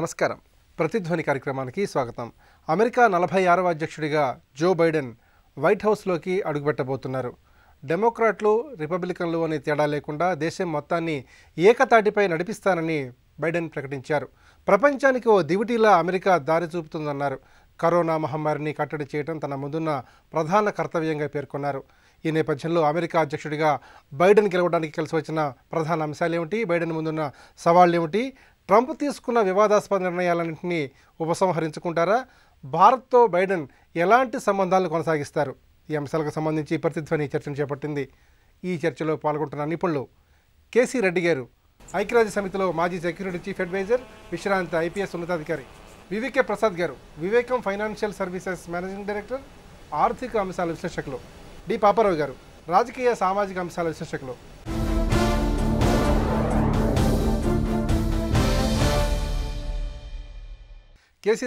నమస్కారం ప్రతిధ్వని కార్యక్రమానికి స్వాగతం అమెరికా నలభై ఆరవ అధ్యక్షుడిగా జో బైడెన్ వైట్ హౌస్లోకి అడుగుపెట్టబోతున్నారు డెమోక్రాట్లు రిపబ్లికన్లు అనే తేడా లేకుండా దేశం మొత్తాన్ని ఏకతాటిపై నడిపిస్తానని బైడెన్ ప్రకటించారు ప్రపంచానికి ఓ దివిటీలా అమెరికా దారి చూపుతుందన్నారు కరోనా మహమ్మారిని కట్టడి చేయడం తన ముందున్న ప్రధాన కర్తవ్యంగా పేర్కొన్నారు ఈ నేపథ్యంలో అమెరికా అధ్యక్షుడిగా బైడెన్ గెలవడానికి కలిసి వచ్చిన ప్రధాన అంశాలు ఏమిటి బైడెన్ ముందున్న సవాళ్ళు ఏమిటి ట్రంప్ తీసుకున్న వివాదాస్పద నిర్ణయాలన్నింటినీ ఉపసంహరించుకుంటారా భారత్తో బైడెన్ ఎలాంటి సంబంధాలను కొనసాగిస్తారు ఈ అంశాలకు సంబంధించి ప్రతిధ్వని చర్చను చేపట్టింది ఈ చర్చలో పాల్గొంటున్న నిపుణులు కేసీ రెడ్డి గారు ఐక్యరాజ్య సమితిలో మాజీ సెక్యూరిటీ చీఫ్ అడ్వైజర్ విశ్రాంత ఐపీఎస్ ఉన్నతాధికారి వివికే ప్రసాద్ గారు Vivekam financial services managing director ఆర్థిక అంశాల విశ్లేషకులు డి పాపారావు గారు రాజకీయ సామాజిక అంశాల విశ్లేషకులు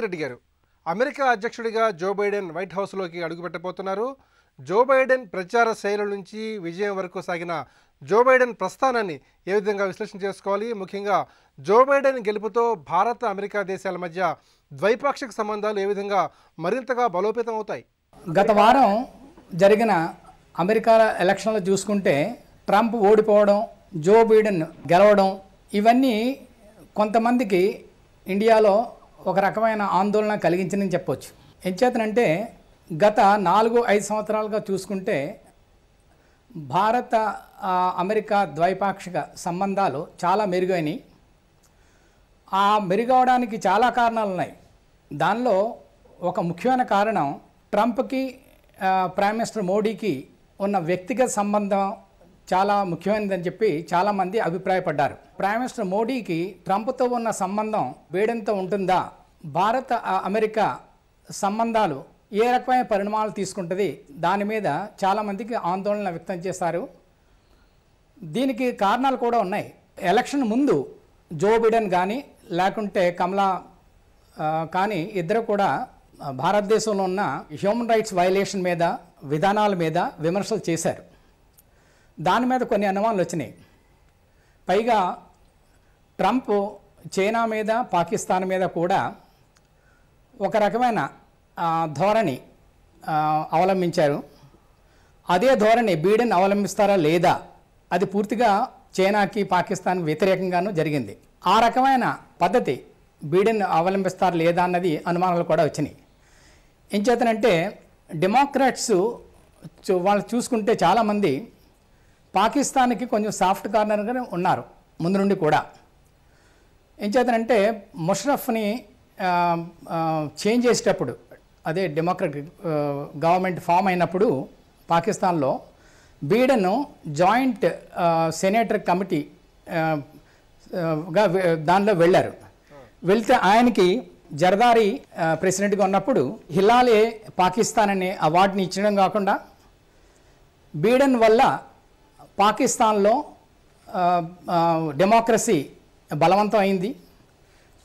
రెడ్డి గారు అమెరికా అధ్యక్షుడిగా జో బైడెన్ వైట్ హౌస్లోకి అడుగుపెట్టబోతున్నారు జో బైడెన్ ప్రచార శైలి నుంచి విజయం వరకు సాగిన జో బైడెన్ ప్రస్థానాన్ని ఏ విధంగా విశ్లేషణ చేసుకోవాలి ముఖ్యంగా జో బైడెన్ గెలుపుతో భారత అమెరికా దేశాల మధ్య ద్వైపాక్షిక సంబంధాలు ఏ విధంగా మరింతగా బలోపేతం అవుతాయి గత వారం జరిగిన అమెరికా ఎలక్షన్లు చూసుకుంటే ట్రంప్ ఓడిపోవడం జో బైడెన్ గెలవడం ఇవన్నీ కొంతమందికి ఇండియాలో ఒక రకమైన ఆందోళన కలిగించిందని చెప్పొచ్చు ఎంచేతనంటే గత నాలుగు ఐదు సంవత్సరాలుగా చూసుకుంటే భారత అమెరికా ద్వైపాక్షిక సంబంధాలు చాలా మెరుగైనవి ఆ మెరుగవడానికి చాలా కారణాలు ఉన్నాయి దానిలో ఒక ముఖ్యమైన కారణం ట్రంప్కి ప్రైమ్ మినిస్టర్ మోడీకి ఉన్న వ్యక్తిగత సంబంధం చాలా ముఖ్యమైనదని చెప్పి చాలామంది అభిప్రాయపడ్డారు ప్రైమ్ మినిస్టర్ మోడీకి ట్రంప్తో ఉన్న సంబంధం వేడంతో ఉంటుందా భారత అమెరికా సంబంధాలు ఏ రకమైన పరిణామాలు తీసుకుంటుంది దాని మీద చాలామందికి ఆందోళన వ్యక్తం చేశారు దీనికి కారణాలు కూడా ఉన్నాయి ఎలక్షన్ ముందు జో బిడెన్ కానీ లేకుంటే కమలా కానీ ఇద్దరు కూడా భారతదేశంలో ఉన్న హ్యూమన్ రైట్స్ వైలేషన్ మీద విధానాల మీద విమర్శలు చేశారు దాని మీద కొన్ని అనుమానాలు వచ్చినాయి పైగా ట్రంప్ చైనా మీద పాకిస్తాన్ మీద కూడా ఒక రకమైన ధోరణి అవలంబించారు అదే ధోరణి బీడెన్ అవలంబిస్తారా లేదా అది పూర్తిగా చైనాకి పాకిస్తాన్ వ్యతిరేకంగాను జరిగింది ఆ రకమైన పద్ధతి బీడెన్ అవలంబిస్తారు లేదా అన్నది అనుమానాలు కూడా వచ్చినాయి ఏం చేతనంటే డెమోక్రాట్స్ వాళ్ళు చూసుకుంటే చాలామంది పాకిస్తాన్కి కొంచెం సాఫ్ట్ కార్నర్గానే ఉన్నారు ముందు నుండి కూడా ఏం చేతనంటే ముషరఫ్ని చేంజ్ చేసేటప్పుడు అదే డెమోక్రటిక్ గవర్నమెంట్ ఫామ్ అయినప్పుడు పాకిస్తాన్లో బీడెన్ జాయింట్ సెనేటర్ కమిటీ గా దానిలో వెళ్ళారు వెళ్తే ఆయనకి జరదారి ప్రెసిడెంట్గా ఉన్నప్పుడు హిలాలే పాకిస్తాన్ అనే అవార్డుని ఇచ్చడం కాకుండా బీడెన్ వల్ల పాకిస్తాన్లో డెమోక్రసీ బలవంతం అయింది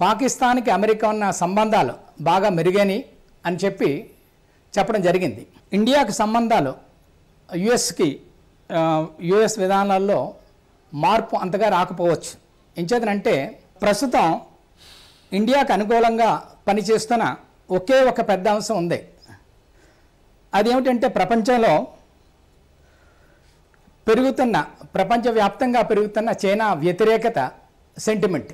పాకిస్తాన్కి అమెరికా ఉన్న సంబంధాలు బాగా మెరుగని అని చెప్పి చెప్పడం జరిగింది ఇండియాకి సంబంధాలు యుఎస్కి యుఎస్ విధానాల్లో మార్పు అంతగా రాకపోవచ్చు ఎంచేతనంటే ప్రస్తుతం ఇండియాకు అనుకూలంగా పనిచేస్తున్న ఒకే ఒక పెద్ద అంశం ఉంది అదేమిటంటే ప్రపంచంలో పెరుగుతున్న ప్రపంచవ్యాప్తంగా పెరుగుతున్న చైనా వ్యతిరేకత సెంటిమెంట్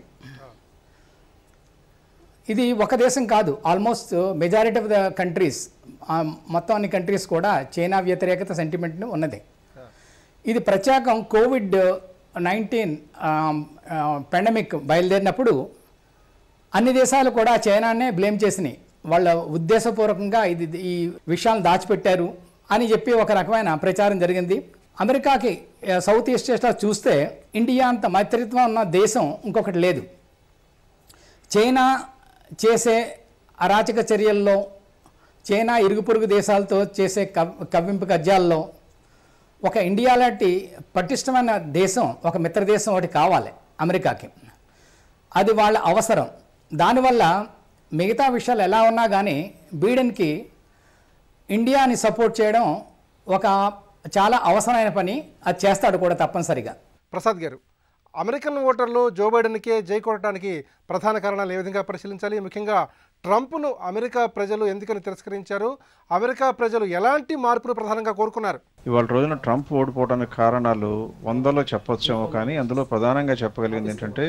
ఇది ఒక దేశం కాదు almost majority of the countries మొత్తం అన్ని కంట్రీస్ కూడా చైనా వ్యతిరేకత సెంటిమెంట్ని ఉన్నది ఇది ప్రత్యేకం కోవిడ్ నైన్టీన్ పెండమిక్ బయలుదేరినప్పుడు అన్ని దేశాలు కూడా చైనానే బ్లేమ్ చేసినాయి వాళ్ళ ఉద్దేశపూర్వకంగా ఇది ఈ విషయాలను దాచిపెట్టారు అని చెప్పి ఒక రకమైన ప్రచారం జరిగింది అమెరికాకి సౌత్ ఈస్ట్ ఏషియా చూస్తే ఇండియా అంత మైత్రిత్వం ఉన్న దేశం ఇంకొకటి లేదు చైనా చేసే అరాచక చర్యల్లో చైనా ఇరుగు పొరుగు దేశాలతో చేసే కవ్ కవ్వింపు గద్యాల్లో ఒక ఇండియా లాంటి పటిష్టమైన దేశం ఒక మిత్రదేశం ఒకటి కావాలి అమెరికాకి అది వాళ్ళ అవసరం దానివల్ల మిగతా విషయాలు ఎలా ఉన్నా కానీ బీడెన్కి ఇండియాని సపోర్ట్ చేయడం ఒక చాలా అవసరమైన పని అది చేస్తాడు కూడా తప్పనిసరిగా ప్రసాద్ గారు అమెరికన్ ఓటర్లు జో బైడెన్కే జై కొట్టడానికి ప్రధాన కారణాలు ఏ విధంగా పరిశీలించాలి ముఖ్యంగా ట్రంప్ను అమెరికా ప్రజలు ఎందుకని తిరస్కరించారు అమెరికా ప్రజలు ఎలాంటి మార్పులు ప్రధానంగా కోరుకున్నారు ఇవాళ రోజున ట్రంప్ ఓడిపోవడానికి కారణాలు వందలో చెప్పొచ్చేమో కానీ అందులో ప్రధానంగా చెప్పగలిగింది ఏంటంటే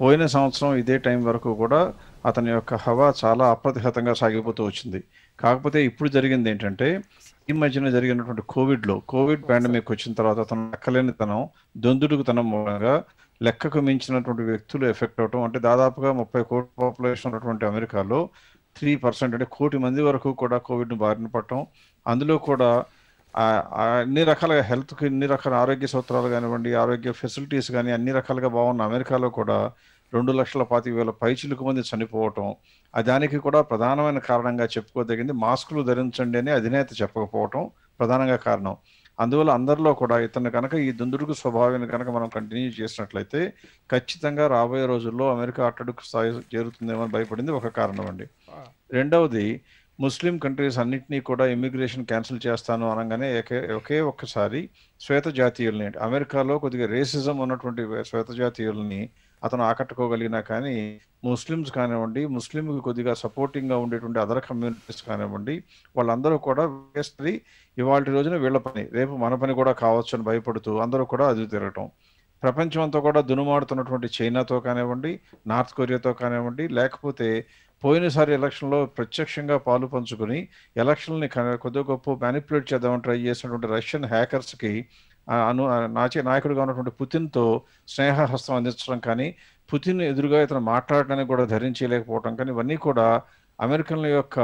పోయిన సంవత్సరం ఇదే టైం వరకు కూడా అతని యొక్క హవా చాలా అప్రతిహతంగా సాగిపోతూ వచ్చింది కాకపోతే ఇప్పుడు జరిగింది ఏంటంటే ఈ మధ్యన జరిగినటువంటి కోవిడ్లో కోవిడ్ పాండమిక్ వచ్చిన తర్వాత అతను దొందుడుకు తనం మూలంగా లెక్కకు మించినటువంటి వ్యక్తులు ఎఫెక్ట్ అవటం అంటే దాదాపుగా ముప్పై కోటి పాపులేషన్ ఉన్నటువంటి అమెరికాలో త్రీ పర్సెంట్ అంటే కోటి మంది వరకు కూడా కోవిడ్ను బారిన పడటం అందులో కూడా అన్ని రకాలుగా హెల్త్కి అన్ని రకాల ఆరోగ్య సూత్రాలు కానివ్వండి ఆరోగ్య ఫెసిలిటీస్ కానీ అన్ని రకాలుగా బాగున్న అమెరికాలో కూడా రెండు లక్షల పాతి వేల చిలుకు మంది చనిపోవటం దానికి కూడా ప్రధానమైన కారణంగా చెప్పుకోదగింది మాస్కులు ధరించండి అని అధినేత చెప్పకపోవటం ప్రధానంగా కారణం అందువల్ల అందరిలో కూడా ఇతను కనుక ఈ దుందుడుకు స్వభావాన్ని కనుక మనం కంటిన్యూ చేసినట్లయితే ఖచ్చితంగా రాబోయే రోజుల్లో అమెరికా అట్టడుగు స్థాయి చేరుతుందేమో భయపడింది ఒక కారణం అండి రెండవది ముస్లిం కంట్రీస్ అన్నింటినీ కూడా ఇమిగ్రేషన్ క్యాన్సిల్ చేస్తాను అనగానే ఒకే ఒకే ఒక్కసారి శ్వేత జాతీయుల్ని అమెరికాలో కొద్దిగా రేసిజం ఉన్నటువంటి శ్వేత జాతీయుల్ని అతను ఆకట్టుకోగలిగినా కానీ ముస్లిమ్స్ కానివ్వండి ముస్లిం కొద్దిగా సపోర్టింగ్గా ఉండేటువంటి అదర్ కమ్యూనిటీస్ కానివ్వండి వాళ్ళందరూ కూడా వేస్తుంది ఇవాళ రోజున వీళ్ళ పని రేపు మన పని కూడా కావచ్చు అని భయపడుతూ అందరూ కూడా అది తిరగటం ప్రపంచం అంతా కూడా దునుమాడుతున్నటువంటి చైనాతో కానివ్వండి నార్త్ కొరియాతో కానివ్వండి లేకపోతే పోయినసారి ఎలక్షన్లో ప్రత్యక్షంగా పాలు పంచుకుని ఎలక్షన్ని కొద్ది గొప్ప మ్యానిపులేట్ చేద్దామని ట్రై చేసినటువంటి రష్యన్ హ్యాకర్స్కి అను నాచే నాయకుడిగా ఉన్నటువంటి పుతిన్తో స్నేహహస్తం అందించడం కానీ పుతిన్ ఎదురుగా ఇతను మాట్లాడడానికి కూడా ధరించలేకపోవటం కానీ ఇవన్నీ కూడా అమెరికన్ల యొక్క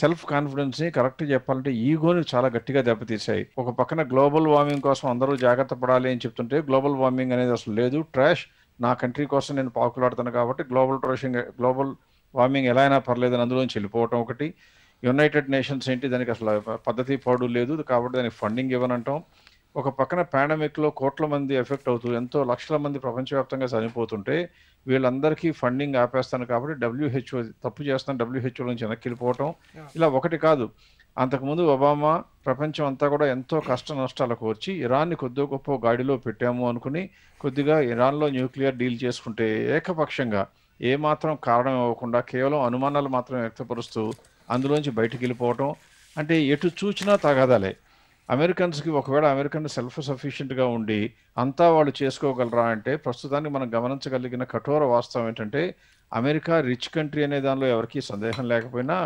సెల్ఫ్ కాన్ఫిడెన్స్ని కరెక్ట్ చెప్పాలంటే ఈగోని చాలా గట్టిగా దెబ్బతీశాయి ఒక పక్కన గ్లోబల్ వార్మింగ్ కోసం అందరూ జాగ్రత్త పడాలి అని చెప్తుంటే గ్లోబల్ వార్మింగ్ అనేది అసలు లేదు ట్రాష్ నా కంట్రీ కోసం నేను పాకులాడుతాను కాబట్టి గ్లోబల్ ట్రాషింగ్ గ్లోబల్ వార్మింగ్ ఎలా అయినా పర్లేదని అందులోంచి వెళ్ళిపోవటం ఒకటి యునైటెడ్ నేషన్స్ ఏంటి దానికి అసలు పద్ధతి పాడు లేదు కాబట్టి దానికి ఫండింగ్ ఇవ్వనంటాం ఒక పక్కన పాండమిక్లో కోట్ల మంది ఎఫెక్ట్ అవుతూ ఎంతో లక్షల మంది ప్రపంచవ్యాప్తంగా చనిపోతుంటే వీళ్ళందరికీ ఫండింగ్ ఆపేస్తాను కాబట్టి డబ్ల్యూహెచ్ఓ తప్పు చేస్తాను డబ్ల్యూహెచ్ఓ నుంచి వెనక్కి వెళ్ళిపోవటం ఇలా ఒకటి కాదు అంతకుముందు ఒబామా ప్రపంచం అంతా కూడా ఎంతో కష్ట నష్టాలు కోర్చి ఇరాన్ని కొద్ది గొప్ప గాడిలో పెట్టాము అనుకుని కొద్దిగా ఇరాన్లో న్యూక్లియర్ డీల్ చేసుకుంటే ఏకపక్షంగా ఏమాత్రం కారణం ఇవ్వకుండా కేవలం అనుమానాలు మాత్రం వ్యక్తపరుస్తూ అందులోంచి బయటికి వెళ్ళిపోవటం అంటే ఎటు చూచినా తగాదాలే అమెరికన్స్కి ఒకవేళ అమెరికన్ సెల్ఫ్ సఫిషియెంట్గా ఉండి అంతా వాళ్ళు చేసుకోగలరా అంటే ప్రస్తుతానికి మనం గమనించగలిగిన కఠోర వాస్తవం ఏంటంటే అమెరికా రిచ్ కంట్రీ అనే దానిలో ఎవరికీ సందేహం లేకపోయినా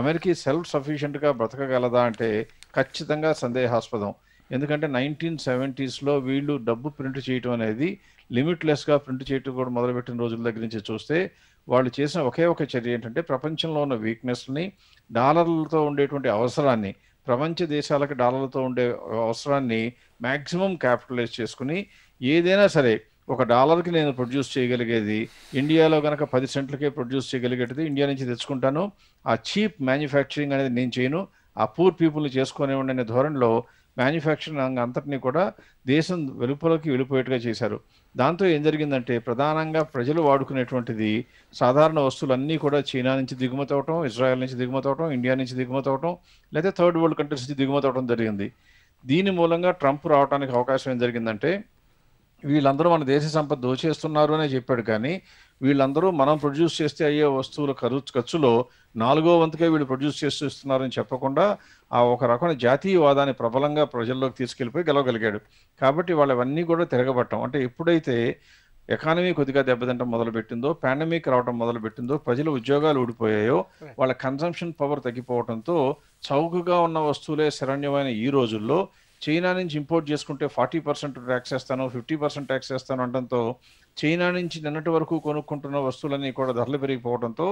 అమెరికా సెల్ఫ్ సఫిషియెంట్గా బ్రతకగలదా అంటే ఖచ్చితంగా సందేహాస్పదం ఎందుకంటే నైన్టీన్ సెవెంటీస్లో వీళ్ళు డబ్బు ప్రింట్ చేయటం అనేది లిమిట్లెస్గా ప్రింట్ చేయటం కూడా మొదలుపెట్టిన రోజుల దగ్గర నుంచి చూస్తే వాళ్ళు చేసిన ఒకే ఒక చర్య ఏంటంటే ప్రపంచంలో ఉన్న వీక్నెస్ని డాలర్లతో ఉండేటువంటి అవసరాన్ని ప్రపంచ దేశాలకు డాలర్లతో ఉండే అవసరాన్ని మ్యాక్సిమం క్యాపిటలైజ్ చేసుకుని ఏదైనా సరే ఒక డాలర్కి నేను ప్రొడ్యూస్ చేయగలిగేది ఇండియాలో కనుక పది సెంట్లకే ప్రొడ్యూస్ చేయగలిగేది ఇండియా నుంచి తెచ్చుకుంటాను ఆ చీప్ మ్యానుఫ్యాక్చరింగ్ అనేది నేను చేయను ఆ పూర్ పీపుల్ని చేసుకునేవాడిని అనే ధోరణిలో మ్యానుఫ్యాక్చరింగ్ రంగం అంతటినీ కూడా దేశం వెలుపలకి వెళ్ళిపోయేట్టుగా చేశారు దాంతో ఏం జరిగిందంటే ప్రధానంగా ప్రజలు వాడుకునేటువంటిది సాధారణ వస్తువులన్నీ కూడా చైనా నుంచి దిగుమతి అవటం ఇజ్రాయెల్ నుంచి దిగుమతి అవటం ఇండియా నుంచి దిగుమతి అవటం లేదా థర్డ్ వరల్డ్ కంట్రీస్ నుంచి దిగుమతి అవటం జరిగింది దీని మూలంగా ట్రంప్ రావడానికి అవకాశం ఏం జరిగిందంటే వీళ్ళందరూ మన దేశ సంపద దోచేస్తున్నారు అనే చెప్పాడు కానీ వీళ్ళందరూ మనం ప్రొడ్యూస్ చేస్తే అయ్యే వస్తువుల ఖర్చు ఖర్చులో నాలుగో వంతుకే వీళ్ళు ప్రొడ్యూస్ చేస్తున్నారని చెప్పకుండా ఆ ఒక రకమైన జాతీయవాదాన్ని ప్రబలంగా ప్రజల్లోకి తీసుకెళ్ళిపోయి గెలవగలిగాడు కాబట్టి వాళ్ళు అవన్నీ కూడా తిరగబట్టం అంటే ఎప్పుడైతే ఎకానమీ కొద్దిగా దెబ్బతింటం మొదలుపెట్టిందో పాండమిక్ రావడం మొదలుపెట్టిందో ప్రజల ఉద్యోగాలు ఊడిపోయాయో వాళ్ళ కన్సంప్షన్ పవర్ తగ్గిపోవడంతో చౌకగా ఉన్న వస్తువులే శరణ్యమైన ఈ రోజుల్లో చైనా నుంచి ఇంపోర్ట్ చేసుకుంటే ఫార్టీ పర్సెంట్ ట్యాక్స్ వేస్తాను ఫిఫ్టీ పర్సెంట్ ట్యాక్స్ వేస్తాను అనడంతో చైనా నుంచి నిన్నటి వరకు కొనుక్కుంటున్న వస్తువులన్నీ కూడా ధరలు పెరిగిపోవడంతో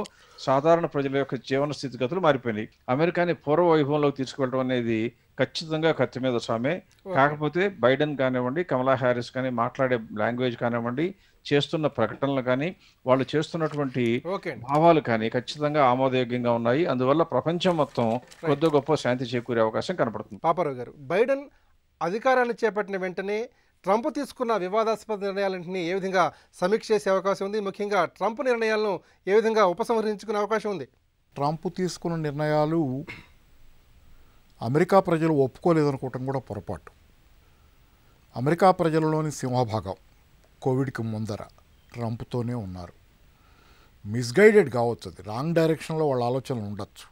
సాధారణ ప్రజల యొక్క జీవన స్థితిగతులు మారిపోయినాయి అమెరికాని పూర్వ వైభవంలోకి తీసుకువెళ్ళడం అనేది ఖచ్చితంగా ఖర్చు మీద స్వామే కాకపోతే బైడెన్ కానివ్వండి కమలా హ్యారిస్ కానీ మాట్లాడే లాంగ్వేజ్ కానివ్వండి చేస్తున్న ప్రకటనలు కానీ వాళ్ళు చేస్తున్నటువంటి భావాలు కానీ ఖచ్చితంగా ఆమోదయోగ్యంగా ఉన్నాయి అందువల్ల ప్రపంచం మొత్తం కొద్ది గొప్ప శాంతి చేకూరే అవకాశం కనపడుతుంది పాపరావు గారు బైడెన్ అధికారాన్ని చేపట్టిన వెంటనే ట్రంప్ తీసుకున్న వివాదాస్పద నిర్ణయాలన్నింటినీ ఏ విధంగా సమీక్ష చేసే అవకాశం ఉంది ముఖ్యంగా ట్రంప్ నిర్ణయాలను ఏ విధంగా ఉపసంహరించుకునే అవకాశం ఉంది ట్రంప్ తీసుకున్న నిర్ణయాలు అమెరికా ప్రజలు ఒప్పుకోలేదనుకోవటం కూడా పొరపాటు అమెరికా ప్రజలలోని సింహభాగం కోవిడ్కి ముందర ట్రంప్తోనే ఉన్నారు మిస్గైడెడ్ కావచ్చు అది రాంగ్ డైరెక్షన్లో వాళ్ళ ఆలోచనలు ఉండొచ్చు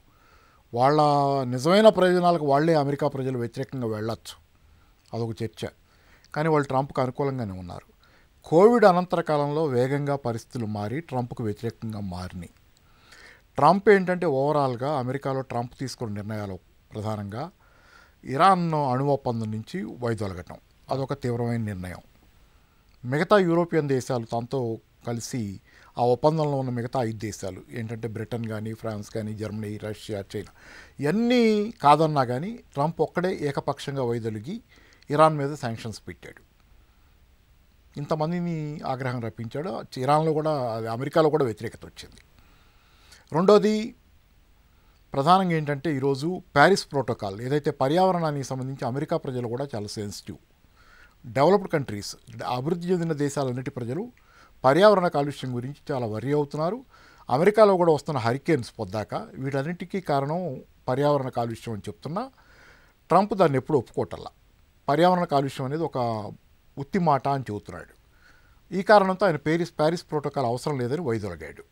వాళ్ళ నిజమైన ప్రయోజనాలకు వాళ్ళే అమెరికా ప్రజలు వ్యతిరేకంగా వెళ్ళొచ్చు అదొక చర్చ కానీ వాళ్ళు ట్రంప్కు అనుకూలంగానే ఉన్నారు కోవిడ్ అనంతర కాలంలో వేగంగా పరిస్థితులు మారి ట్రంప్కు వ్యతిరేకంగా మారినాయి ట్రంప్ ఏంటంటే ఓవరాల్గా అమెరికాలో ట్రంప్ తీసుకున్న నిర్ణయాలు ప్రధానంగా ఇరాన్ అణు ఒప్పందం నుంచి వైదొలగటం అదొక తీవ్రమైన నిర్ణయం మిగతా యూరోపియన్ దేశాలు తనతో కలిసి ఆ ఒప్పందంలో ఉన్న మిగతా ఐదు దేశాలు ఏంటంటే బ్రిటన్ కానీ ఫ్రాన్స్ కానీ జర్మనీ రష్యా చైనా ఇవన్నీ కాదన్నా కానీ ట్రంప్ ఒక్కడే ఏకపక్షంగా వైదొలిగి ఇరాన్ మీద శాంక్షన్స్ పెట్టాడు ఇంతమందిని ఆగ్రహం రప్పించాడు ఇరాన్లో కూడా అమెరికాలో కూడా వ్యతిరేకత వచ్చింది రెండోది ప్రధానంగా ఏంటంటే ఈరోజు ప్యారిస్ ప్రోటోకాల్ ఏదైతే పర్యావరణానికి సంబంధించి అమెరికా ప్రజలు కూడా చాలా సెన్సిటివ్ డెవలప్డ్ కంట్రీస్ అభివృద్ధి చెందిన దేశాలన్నిటి ప్రజలు పర్యావరణ కాలుష్యం గురించి చాలా వరి అవుతున్నారు అమెరికాలో కూడా వస్తున్న హరికేన్స్ పొద్దాక వీటన్నిటికీ కారణం పర్యావరణ కాలుష్యం అని చెప్తున్నా ట్రంప్ దాన్ని ఎప్పుడు ఒప్పుకోటల్లా పర్యావరణ కాలుష్యం అనేది ఒక ఉత్తి మాట అని చెబుతున్నాడు ఈ కారణంతో ఆయన పేరిస్ ప్యారిస్ ప్రోటోకాల్ అవసరం లేదని వైదొలగాడు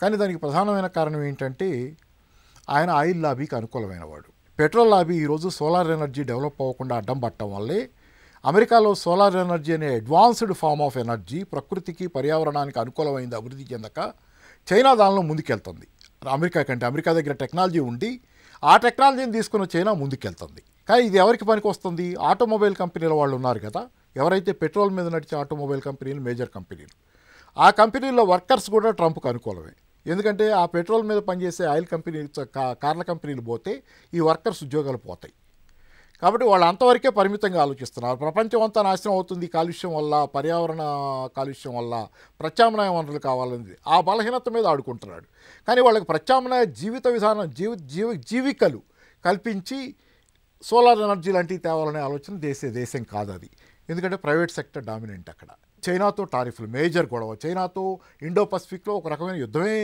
కానీ దానికి ప్రధానమైన కారణం ఏంటంటే ఆయన ఆయిల్ లాబీకి అనుకూలమైన వాడు పెట్రోల్ లాబీ ఈరోజు సోలార్ ఎనర్జీ డెవలప్ అవ్వకుండా అడ్డం పట్టడం వల్లే అమెరికాలో సోలార్ ఎనర్జీ అనే అడ్వాన్స్డ్ ఫామ్ ఆఫ్ ఎనర్జీ ప్రకృతికి పర్యావరణానికి అనుకూలమైంది అభివృద్ధి చెందక చైనా దానిలో ముందుకెళ్తుంది అమెరికా కంటే అమెరికా దగ్గర టెక్నాలజీ ఉండి ఆ టెక్నాలజీని తీసుకున్న చైనా ముందుకెళ్తుంది కానీ ఇది ఎవరికి పనికి వస్తుంది ఆటోమొబైల్ కంపెనీల వాళ్ళు ఉన్నారు కదా ఎవరైతే పెట్రోల్ మీద నడిచే ఆటోమొబైల్ కంపెనీలు మేజర్ కంపెనీలు ఆ కంపెనీల్లో వర్కర్స్ కూడా ట్రంప్కు అనుకూలమే ఎందుకంటే ఆ పెట్రోల్ మీద పనిచేసే ఆయిల్ కంపెనీ కార్ల కంపెనీలు పోతే ఈ వర్కర్స్ ఉద్యోగాలు పోతాయి కాబట్టి వాళ్ళు అంతవరకే పరిమితంగా ఆలోచిస్తున్నారు ప్రపంచం అంతా నాశనం అవుతుంది కాలుష్యం వల్ల పర్యావరణ కాలుష్యం వల్ల ప్రత్యామ్నాయ వనరులు కావాలనేది ఆ బలహీనత మీద ఆడుకుంటున్నాడు కానీ వాళ్ళకి ప్రత్యామ్నాయ జీవిత విధానం జీవి జీవికలు కల్పించి సోలార్ ఎనర్జీ లాంటివి తేవాలనే ఆలోచన దేశ దేశం కాదు అది ఎందుకంటే ప్రైవేట్ సెక్టర్ డామినెంట్ అక్కడ చైనాతో టారిఫ్లు మేజర్ గొడవ చైనాతో ఇండో పసిఫిక్లో ఒక రకమైన యుద్ధమే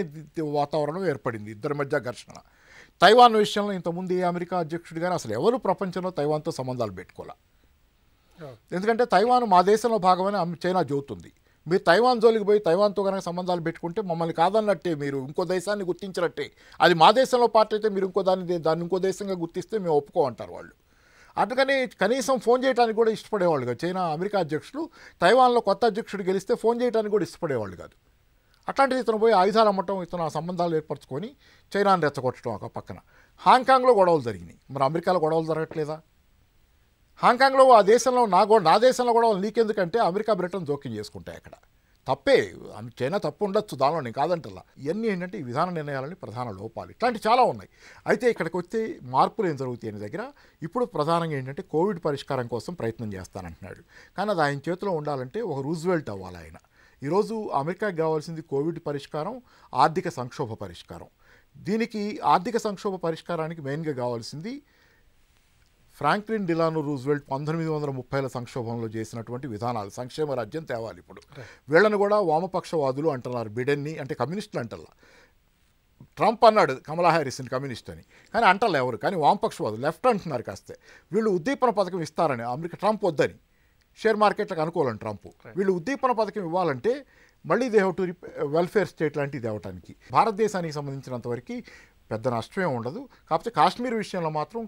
వాతావరణం ఏర్పడింది ఇద్దరి మధ్య ఘర్షణ తైవాన్ విషయంలో ఇంతకుముందు ఏ అమెరికా అధ్యక్షుడు కానీ అసలు ఎవరు ప్రపంచంలో తైవాన్తో సంబంధాలు పెట్టుకోలే ఎందుకంటే తైవాన్ మా దేశంలో భాగమని చైనా జోతుంది మీరు తైవాన్ జోలికి పోయి తైవాన్తో కనుక సంబంధాలు పెట్టుకుంటే మమ్మల్ని కాదన్నట్టే మీరు ఇంకో దేశాన్ని గుర్తించినట్టే అది మా దేశంలో పార్టీ అయితే మీరు ఇంకో దాన్ని దాన్ని ఇంకో దేశంగా గుర్తిస్తే మేము ఒప్పుకోమంటారు వాళ్ళు అటుకని కనీసం ఫోన్ చేయడానికి కూడా ఇష్టపడేవాళ్ళు కాదు చైనా అమెరికా అధ్యక్షులు తైవాన్లో కొత్త అధ్యక్షుడు గెలిస్తే ఫోన్ చేయడానికి కూడా ఇష్టపడేవాళ్ళు కాదు అట్లాంటిది ఇతను పోయి ఆయుధాలు అమ్మటం ఇతను ఆ సంబంధాలు ఏర్పరచుకొని చైనాను రెచ్చగొట్టడం ఒక పక్కన హాంకాంగ్లో గొడవలు జరిగినాయి మరి అమెరికాలో గొడవలు జరగట్లేదా హాంకాంగ్లో ఆ దేశంలో నా నా దేశంలో కూడా ఎందుకంటే అమెరికా బ్రిటన్ జోక్యం చేసుకుంటాయి అక్కడ తప్పే చైనా తప్పు ఉండొచ్చు దానిలో నేను కాదంటలా ఇవన్నీ ఏంటంటే ఈ విధాన నిర్ణయాలని ప్రధాన లోపాలు ఇట్లాంటి చాలా ఉన్నాయి అయితే ఇక్కడికి వచ్చే మార్పులు ఏం జరుగుతాయి అనే దగ్గర ఇప్పుడు ప్రధానంగా ఏంటంటే కోవిడ్ పరిష్కారం కోసం ప్రయత్నం చేస్తానంటున్నాడు కానీ అది ఆయన చేతిలో ఉండాలంటే ఒక రూజ్వెల్ట్ అవ్వాలి ఆయన ఈరోజు అమెరికాకి కావాల్సింది కోవిడ్ పరిష్కారం ఆర్థిక సంక్షోభ పరిష్కారం దీనికి ఆర్థిక సంక్షోభ పరిష్కారానికి మెయిన్గా కావాల్సింది ఫ్రాంక్లిన్ డిలానో రూజ్వెల్ట్ పంతొమ్మిది వందల ముప్పైల సంక్షోభంలో చేసినటువంటి విధానాలు సంక్షేమ రాజ్యం తేవాలి ఇప్పుడు వీళ్ళని కూడా వామపక్షవాదులు అంటున్నారు బిడెన్ని అంటే కమ్యూనిస్టులు అంటారు ట్రంప్ అన్నాడు కమలా హారిస్ని కమ్యూనిస్ట్ అని కానీ అంటలే ఎవరు కానీ వామపక్షవాదులు లెఫ్ట్ అంటున్నారు కాస్తే వీళ్ళు ఉద్దీపన పథకం ఇస్తారని అమెరికా ట్రంప్ వద్దని షేర్ మార్కెట్లకు అనుకూలం ట్రంప్ వీళ్ళు ఉద్దీపన పథకం ఇవ్వాలంటే మళ్ళీ దే హెవ్ వెల్ఫేర్ స్టేట్ లాంటిది దేవటానికి భారతదేశానికి సంబంధించినంతవరకు పెద్ద నష్టమే ఉండదు కాకపోతే కాశ్మీర్ విషయంలో మాత్రం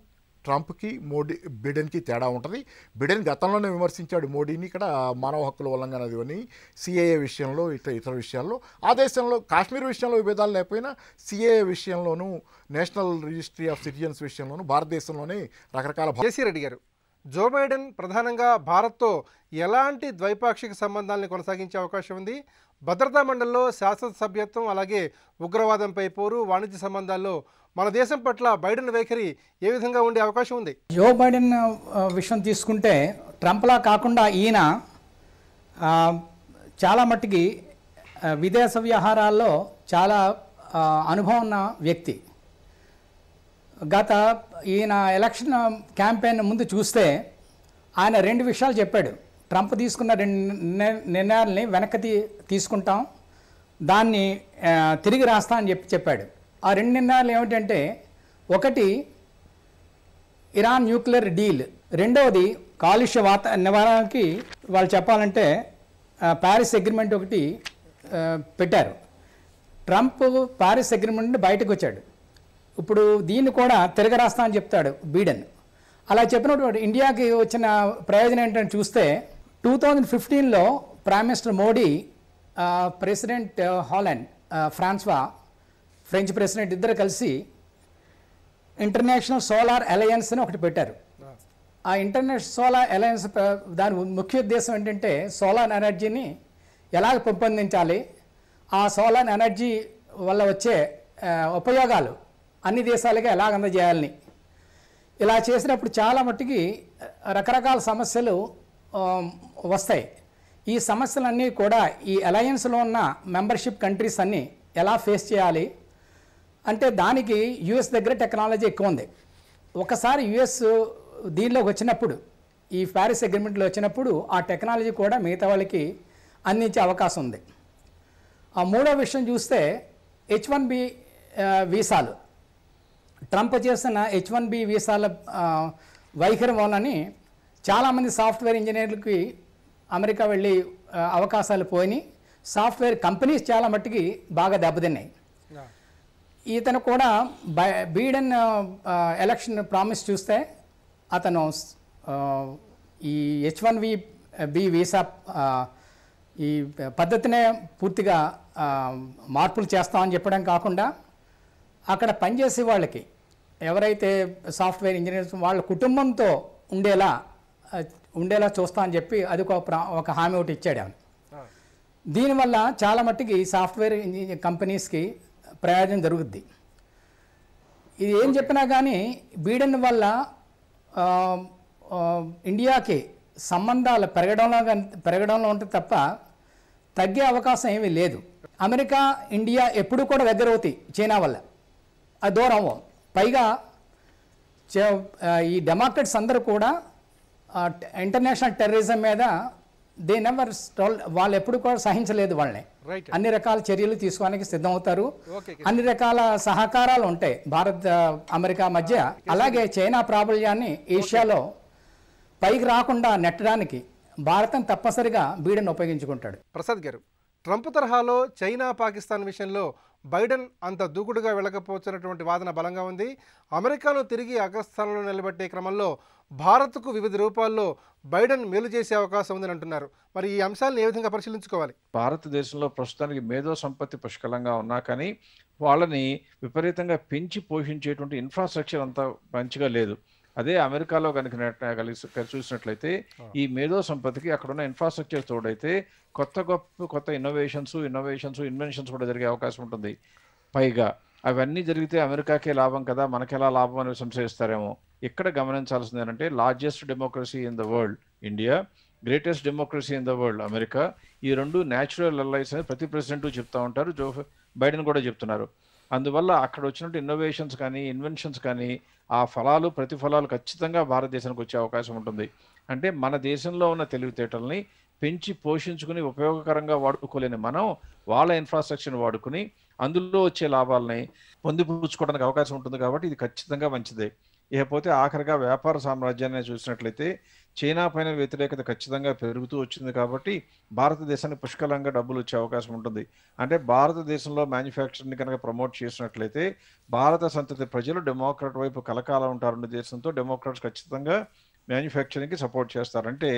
ట్రంప్కి మోడీ బిడెన్కి తేడా ఉంటుంది బిడెన్ గతంలోనే విమర్శించాడు మోడీని ఇక్కడ మానవ హక్కుల ఉల్లంఘన అని సిఏఏ విషయంలో ఇతర ఇతర విషయాల్లో ఆ దేశంలో కాశ్మీర్ విషయంలో విభేదాలు లేకపోయినా సిఏఏ విషయంలోనూ నేషనల్ రిజిస్ట్రీ ఆఫ్ సిటిజన్స్ విషయంలోనూ భారతదేశంలోనే రకరకాల కేసీ రెడ్డి గారు జో బైడెన్ ప్రధానంగా భారత్తో ఎలాంటి ద్వైపాక్షిక సంబంధాలను కొనసాగించే అవకాశం ఉంది భద్రతా మండలిలో శాశ్వత సభ్యత్వం అలాగే ఉగ్రవాదంపై పోరు వాణిజ్య సంబంధాల్లో మన దేశం పట్ల బైడెన్ వైఖరి ఏ విధంగా ఉండే అవకాశం ఉంది జో బైడెన్ విషయం తీసుకుంటే ట్రంప్లా కాకుండా ఈయన చాలా మట్టుకి విదేశ వ్యవహారాల్లో చాలా అనుభవం ఉన్న వ్యక్తి గత ఈయన ఎలక్షన్ క్యాంపెయిన్ ముందు చూస్తే ఆయన రెండు విషయాలు చెప్పాడు ట్రంప్ తీసుకున్న రెండు నిర్ణయాలని వెనక్కి తీసుకుంటాం దాన్ని తిరిగి రాస్తా అని చెప్పి చెప్పాడు ఆ రెండు నిర్ణయాలు ఏమిటంటే ఒకటి ఇరాన్ న్యూక్లియర్ డీల్ రెండవది కాలుష్య వాత నివారణకి వాళ్ళు చెప్పాలంటే ప్యారిస్ అగ్రిమెంట్ ఒకటి పెట్టారు ట్రంప్ ప్యారిస్ అగ్రిమెంట్ బయటకు వచ్చాడు ఇప్పుడు దీన్ని కూడా తిరగ రాస్తా అని చెప్తాడు బీడెన్ అలా చెప్పినటువంటి ఇండియాకి వచ్చిన ప్రయోజనం ఏంటని చూస్తే టూ థౌజండ్ ఫిఫ్టీన్లో prime minister Modi president Hollande François French president ఇద్దరు కలిసి ఇంటర్నేషనల్ సోలార్ అలయన్స్ అని ఒకటి పెట్టారు ఆ ఇంటర్నేషనల్ సోలార్ అలయన్స్ దాని ముఖ్య ఉద్దేశం ఏంటంటే సోలార్ ఎనర్జీని ఎలాగ పెంపొందించాలి ఆ సోలార్ ఎనర్జీ వల్ల వచ్చే ఉపయోగాలు అన్ని దేశాలకి ఎలా అందజేయాలని ఇలా చేసినప్పుడు చాలా మట్టుకి రకరకాల సమస్యలు వస్తాయి ఈ సమస్యలన్నీ కూడా ఈ అలయన్స్లో ఉన్న మెంబర్షిప్ కంట్రీస్ అన్నీ ఎలా ఫేస్ చేయాలి అంటే దానికి యుఎస్ దగ్గర టెక్నాలజీ ఎక్కువ ఉంది ఒకసారి యుఎస్ దీనిలోకి వచ్చినప్పుడు ఈ ప్యారిస్ అగ్రిమెంట్లో వచ్చినప్పుడు ఆ టెక్నాలజీ కూడా మిగతా వాళ్ళకి అందించే అవకాశం ఉంది ఆ మూడో విషయం చూస్తే హెచ్ వన్ బి వీసాలు ట్రంప్ చేసిన హెచ్ వన్ బి వీసాల వైఖరి వలనని చాలామంది సాఫ్ట్వేర్ ఇంజనీర్లకి అమెరికా వెళ్ళి అవకాశాలు పోయినాయి సాఫ్ట్వేర్ కంపెనీస్ చాలా మట్టుకి బాగా దెబ్బతిన్నాయి ఇతను కూడా బీడెన్ ఎలక్షన్ ప్రామిస్ చూస్తే అతను ఈ H one V B visa ఈ పద్ధతినే పూర్తిగా మార్పులు చేస్తామని చెప్పడం కాకుండా అక్కడ పనిచేసే వాళ్ళకి ఎవరైతే సాఫ్ట్వేర్ ఇంజనీర్స్ వాళ్ళ కుటుంబంతో ఉండేలా ఉండేలా చూస్తా అని చెప్పి అది ఒక ఒక హామీ ఒకటి ఇచ్చాడు ఆమె దీనివల్ల చాలా మట్టుకి సాఫ్ట్వేర్ కంపెనీస్కి ప్రయోజనం జరుగుద్ది ఇది ఏం చెప్పినా కానీ బీడెన్ వల్ల ఇండియాకి సంబంధాలు పెరగడంలో పెరగడంలో ఉంటుంది తప్ప తగ్గే అవకాశం ఏమీ లేదు అమెరికా ఇండియా ఎప్పుడు కూడా దగ్గర అవుతాయి చైనా వల్ల అది దూరం అవ్వం పైగా ఈ డెమోక్రట్స్ అందరూ కూడా ఇంటర్నేషనల్ టెర్రరిజం మీద దే నెవర్ వాళ్ళు ఎప్పుడు కూడా సహించలేదు వాళ్ళని అన్ని రకాల చర్యలు తీసుకోవడానికి సిద్ధమవుతారు అన్ని రకాల సహకారాలు ఉంటాయి భారత్ అమెరికా మధ్య ah, అలాగే చైనా ప్రాబల్యాన్ని ఏషియాలో పైకి రాకుండా నెట్టడానికి భారతం తప్పనిసరిగా బీడను ఉపయోగించుకుంటాడు ప్రసాద్ గారు ట్రంప్ తరహాలో చైనా పాకిస్తాన్ విషయంలో బైడెన్ అంత దూకుడుగా వెళ్ళకపోతున్నటువంటి వాదన బలంగా ఉంది అమెరికాను తిరిగి అగ్రస్థానంలో నిలబెట్టే క్రమంలో భారత్కు వివిధ రూపాల్లో బైడెన్ మేలు చేసే అవకాశం ఉందని అంటున్నారు మరి ఈ అంశాలను ఏ విధంగా పరిశీలించుకోవాలి భారతదేశంలో ప్రస్తుతానికి మేధో సంపత్తి పుష్కలంగా ఉన్నా కానీ వాళ్ళని విపరీతంగా పెంచి పోషించేటువంటి ఇన్ఫ్రాస్ట్రక్చర్ అంతా మంచిగా లేదు అదే అమెరికాలో కనుక చూసినట్లయితే ఈ మేధో సంపత్తికి అక్కడ ఉన్న ఇన్ఫ్రాస్ట్రక్చర్ తోడైతే కొత్త గొప్ప కొత్త ఇన్నోవేషన్స్ ఇన్నోవేషన్స్ ఇన్వెన్షన్స్ కూడా జరిగే అవకాశం ఉంటుంది పైగా అవన్నీ జరిగితే అమెరికాకే లాభం కదా మనకెలా లాభం అని సంశయిస్తారేమో ఇక్కడ గమనించాల్సింది ఏంటంటే largest democracy in the world India greatest democracy in the world America ఈ రెండు న్యాచురల్ అలైస్ అని ప్రతి ప్రెసిడెంట్ చెప్తా ఉంటారు జో బైడెన్ కూడా చెప్తున్నారు అందువల్ల అక్కడ వచ్చినట్టు ఇన్నోవేషన్స్ కానీ ఇన్వెన్షన్స్ కానీ ఆ ఫలాలు ప్రతిఫలాలు ఖచ్చితంగా భారతదేశానికి వచ్చే అవకాశం ఉంటుంది అంటే మన దేశంలో ఉన్న తెలివితేటల్ని పెంచి పోషించుకుని ఉపయోగకరంగా వాడుకోలేని మనం వాళ్ళ ఇన్ఫ్రాస్ట్రక్చర్ని వాడుకుని అందులో వచ్చే లాభాలని పొందిపుచ్చుకోవడానికి అవకాశం ఉంటుంది కాబట్టి ఇది ఖచ్చితంగా మంచిదే ఇకపోతే ఆఖరిగా వ్యాపార సామ్రాజ్యాన్ని చూసినట్లయితే చైనా పైన వ్యతిరేకత ఖచ్చితంగా పెరుగుతూ వచ్చింది కాబట్టి భారతదేశానికి పుష్కలంగా డబ్బులు వచ్చే అవకాశం ఉంటుంది అంటే భారతదేశంలో మ్యానుఫ్యాక్చరింగ్ కనుక ప్రమోట్ చేసినట్లయితే భారత సంతతి ప్రజలు డెమోక్రాట్ వైపు కలకాలం ఉంటారు దేశంతో డెమోక్రాట్స్ ఖచ్చితంగా మ్యానుఫ్యాక్చరింగ్కి సపోర్ట్ చేస్తారంటే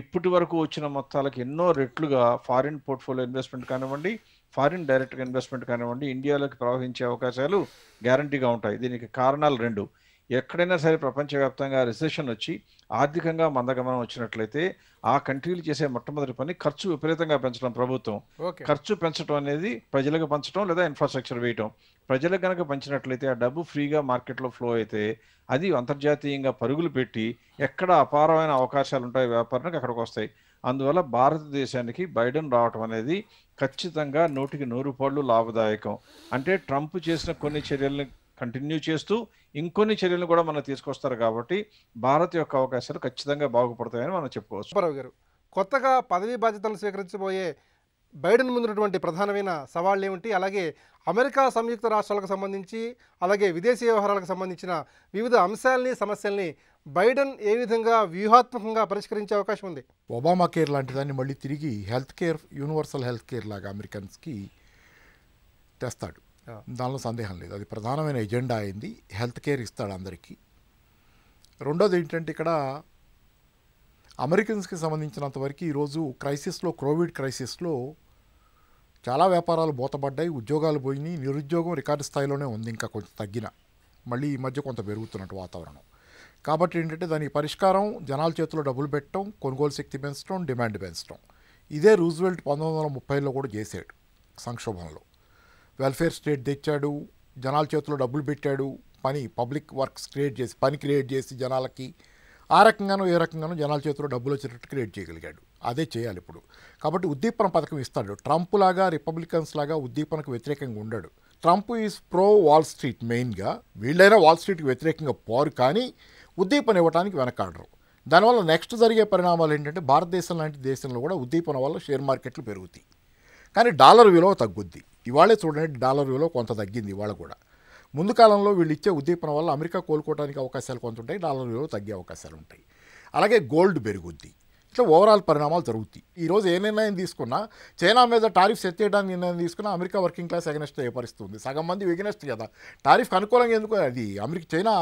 ఇప్పటి వరకు వచ్చిన మొత్తాలకు ఎన్నో రెట్లుగా ఫారిన్ పోర్ట్ఫోలియో ఇన్వెస్ట్మెంట్ కానివ్వండి ఫారిన్ డైరెక్ట్ ఇన్వెస్ట్మెంట్ కానివ్వండి ఇండియాలోకి ప్రవహించే అవకాశాలు గ్యారంటీగా ఉంటాయి దీనికి కారణాలు రెండు ఎక్కడైనా సరే ప్రపంచవ్యాప్తంగా రిసెషన్ వచ్చి ఆర్థికంగా మందగమనం వచ్చినట్లయితే ఆ కంట్రీలు చేసే మొట్టమొదటి పని ఖర్చు విపరీతంగా పెంచడం ప్రభుత్వం ఖర్చు పెంచడం అనేది ప్రజలకు పంచడం లేదా ఇన్ఫ్రాస్ట్రక్చర్ వేయటం ప్రజలకు కనుక పంచినట్లయితే ఆ డబ్బు ఫ్రీగా మార్కెట్లో ఫ్లో అయితే అది అంతర్జాతీయంగా పరుగులు పెట్టి ఎక్కడ అపారమైన అవకాశాలు ఉంటాయి వ్యాపారానికి అక్కడికి వస్తాయి అందువల్ల భారతదేశానికి బైడెన్ రావటం అనేది ఖచ్చితంగా నూటికి నూరు పళ్ళు లాభదాయకం అంటే ట్రంప్ చేసిన కొన్ని చర్యలను కంటిన్యూ చేస్తూ ఇంకొన్ని చర్యలు కూడా మనం తీసుకొస్తారు కాబట్టి భారత్ యొక్క అవకాశాలు ఖచ్చితంగా బాగుపడతాయని మనం చెప్పుకోవచ్చు సుబ్బారావు గారు కొత్తగా పదవీ బాధ్యతలు స్వీకరించబోయే బైడెన్ ముందున్నటువంటి ప్రధానమైన సవాళ్ళు ఏమిటి అలాగే అమెరికా సంయుక్త రాష్ట్రాలకు సంబంధించి అలాగే విదేశీ వ్యవహారాలకు సంబంధించిన వివిధ అంశాలని సమస్యల్ని బైడెన్ ఏ విధంగా వ్యూహాత్మకంగా పరిష్కరించే అవకాశం ఉంది ఒబామా కేర్ లాంటి దాన్ని మళ్ళీ తిరిగి health care universal health care లాగా అమెరికన్స్కి తెస్తాడు దానిలో సందేహం లేదు అది ప్రధానమైన ఎజెండా అయింది హెల్త్ కేర్ ఇస్తాడు అందరికీ రెండోది ఏంటంటే ఇక్కడ అమెరికన్స్కి సంబంధించినంతవరకు ఈరోజు క్రైసిస్లో కోవిడ్ క్రైసిస్లో చాలా వ్యాపారాలు బోతపడ్డాయి ఉద్యోగాలు పోయినాయి నిరుద్యోగం రికార్డు స్థాయిలోనే ఉంది ఇంకా కొంచెం తగ్గిన మళ్ళీ ఈ మధ్య కొంత పెరుగుతున్నట్టు వాతావరణం కాబట్టి ఏంటంటే దానికి పరిష్కారం జనాల చేతిలో డబ్బులు పెట్టడం కొనుగోలు శక్తి పెంచడం డిమాండ్ పెంచడం ఇదే రూజ్వెల్ట్ పంతొమ్మిది వందల ముప్పైలో కూడా చేశాడు సంక్షోభంలో వెల్ఫేర్ స్టేట్ తెచ్చాడు జనాల చేతిలో డబ్బులు పెట్టాడు పని పబ్లిక్ వర్క్స్ క్రియేట్ చేసి పని క్రియేట్ చేసి జనాలకి ఆ రకంగానో ఏ రకంగానో జనాల చేతిలో డబ్బులు వచ్చేటట్టు క్రియేట్ చేయగలిగాడు అదే చేయాలి ఇప్పుడు కాబట్టి ఉద్దీపన పథకం ఇస్తాడు ట్రంప్ లాగా రిపబ్లికన్స్ లాగా ఉద్దీపనకు వ్యతిరేకంగా ఉండడు Trump is pro Wall Street మెయిన్గా వీళ్ళైనా వాల్ స్ట్రీట్కి వ్యతిరేకంగా పోరు కానీ ఉద్దీపన ఇవ్వడానికి వెనకాడరు దానివల్ల నెక్స్ట్ జరిగే పరిణామాలు ఏంటంటే భారతదేశం లాంటి దేశంలో కూడా ఉద్దీపన వల్ల షేర్ మార్కెట్లు పెరుగుతాయి కానీ డాలర్ విలువ తగ్గుద్ది ఇవాళే చూడండి డాలర్ విలువ కొంత తగ్గింది ఇవాళ కూడా ముందు కాలంలో వీళ్ళు ఇచ్చే ఉద్దీపన వల్ల అమెరికా కోలుకోవడానికి అవకాశాలు కొంత ఉంటాయి డాలర్ విలువ తగ్గే అవకాశాలు ఉంటాయి అలాగే గోల్డ్ పెరుగుద్ది ఇట్లా ఓవరాల్ పరిణామాలు జరుగుతాయి ఈరోజు ఏ నిర్ణయం తీసుకున్నా చైనా మీద టారిఫ్ సెట్ చేయడానికి నిర్ణయం తీసుకున్నా అమెరికా వర్కింగ్ క్లాస్ ఎగనెస్ట్ ఏపరిస్తుంది సగం మంది వెగనెస్ట్ కదా టారిఫ్కి అనుకూలంగా ఎందుకు అది అమెరికా చైనా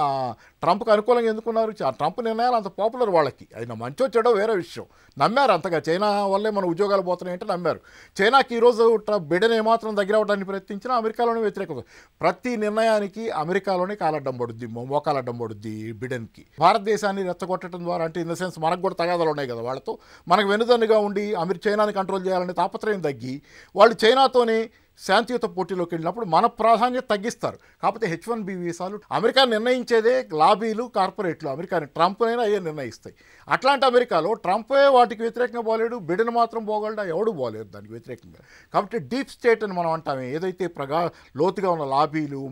ట్రంప్కి అనుకూలంగా ఎందుకున్నారు ట్రంప్ నిర్ణయాలు అంత పాపులర్ వాళ్ళకి అది మంచో చెడో వేరే విషయం నమ్మారు అంతగా చైనా వల్లే మన ఉద్యోగాలు పోతున్నాయంటే నమ్మారు చైనాకి ఈరోజు బిడెన్ ఏమాత్రం దగ్గర అవడానికి ప్రయత్నించినా అమెరికాలోనే వ్యతిరేకత ప్రతి నిర్ణయానికి అమెరికాలోనే కాలడ్డం పడుద్ది మోకాలడ్డం పడుద్ది బిడెన్కి భారతదేశాన్ని రెచ్చగొట్టడం ద్వారా అంటే ఇన్ ద సెన్స్ మనకు కూడా తగాదాలు ఉన్నాయి కదా వాళ్ళ చైనాతో మనకు వెనుదన్నుగా ఉండి అమెరి చైనాని కంట్రోల్ చేయాలనే తాపత్రయం తగ్గి వాళ్ళు చైనాతోనే శాంతియుత పోటీలోకి వెళ్ళినప్పుడు మన ప్రాధాన్యత తగ్గిస్తారు కాకపోతే హెచ్ వన్ బి వీసాలు అమెరికా నిర్ణయించేదే లాబీలు కార్పొరేట్లు అమెరికాని ట్రంప్ అయినా అయ్యే నిర్ణయిస్తాయి అట్లాంటి అమెరికాలో ట్రంపే వాటికి వ్యతిరేకంగా పోలేడు బిడెన్ మాత్రం పోగలడు ఎవడు పోలేడు దానికి వ్యతిరేకంగా కాబట్టి డీప్ స్టేట్ అని మనం అంటామే ఏదైతే ప్రగా లోతుగా ఉన్న లాబీలు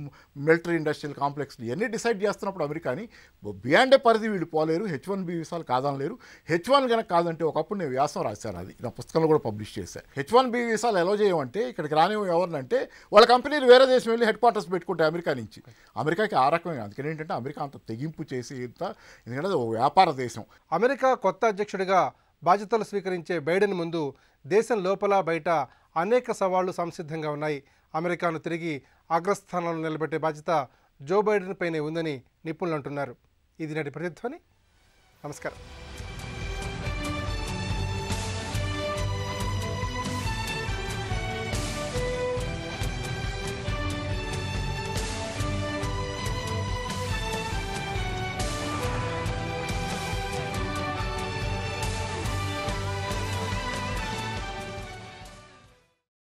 మిలిటరీ ఇండస్ట్రియల్ కాంప్లెక్స్ ఇవన్నీ డిసైడ్ చేస్తున్నప్పుడు అమెరికాని బియాండే పరిధి వీళ్ళు పోలేరు హెచ్ వన్ బి వీసాలు కాదనలేరు హెచ్ వన్ కనుక కాదంటే ఒకప్పుడు నేను వ్యాసం రాశాను అది నా పుస్తకంలో కూడా పబ్లిష్ చేశాను హెచ్ వన్ బి వీసాలు ఎలా చేయమంటే ఇక్కడికి రాని ఎవరినంటే వాళ్ళ కంపెనీలు వేరే దేశం వెళ్ళి హెడ్ క్వార్టర్స్ పెట్టుకుంటే అమెరికా నుంచి అమెరికాకి ఆ రకమే అందుకని ఏంటంటే అమెరికా అంత తెగింపు చేసి ఇంత ఎందుకంటే ఒక వ్యాపార దేశం అమెరికా కొత్త అధ్యక్షుడిగా బాధ్యతలు స్వీకరించే బైడెన్ ముందు దేశం లోపల బయట అనేక సవాళ్లు సంసిద్ధంగా ఉన్నాయి అమెరికాను తిరిగి అగ్రస్థానంలో నిలబెట్టే బాధ్యత జో బైడెన్ పైనే ఉందని నిపుణులు అంటున్నారు ఇది నటి ప్రతిధ్వని నమస్కారం